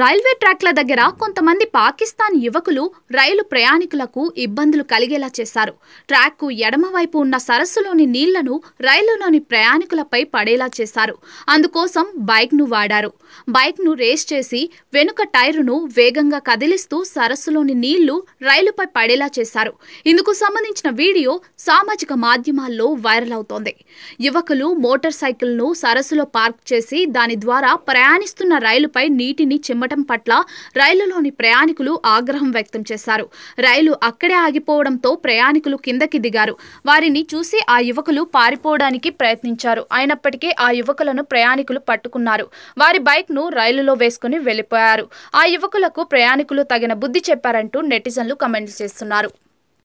railway ట్రాక్ల దగ్గర కొంతమంది పాకిస్తాన్ యువకులు రైలు ప్రయాణికులకు ఇబ్బందులు కలిగేలా చేశారు ట్రాక్కు ఎడమవైపు ఉన్న సరస్సులోని నీళ్లను రైలులోని ప్రయాణికులపై పడేలా చేశారు అందుకోసం బైక్ను వాడారు బైక్ను రేస్ చేసి వెనుక టైరును వేగంగా కదిలిస్తూ సరస్సులోని నీళ్లు రైలుపై పడేలా చేశారు ఇందుకు సంబంధించిన వీడియో సామాజిక మాధ్యమాల్లో వైరల్ అవుతోంది యువకులు మోటార్ సైకిల్ను సరస్సులో పార్క్ చేసి దాని ద్వారా ప్రయాణిస్తున్న రైలుపై నీటిని ఇవ్వటం పట్ల రైలులోని ప్రయాణికులు ఆగ్రహం వ్యక్తం చేశారు రైలు అక్కడే ఆగిపోవడంతో ప్రయాణికులు కిందకి దిగారు వారిని చూసి ఆ యువకులు పారిపోవడానికి ప్రయత్నించారు అయినప్పటికీ ఆ యువకులను ప్రయాణికులు పట్టుకున్నారు వారి బైక్ను రైలులో వేసుకుని వెళ్లిపోయారు ఆ యువకులకు ప్రయాణికులు తగిన బుద్ధి చెప్పారంటూ నెటిజన్లు కమెంట్ చేస్తున్నారు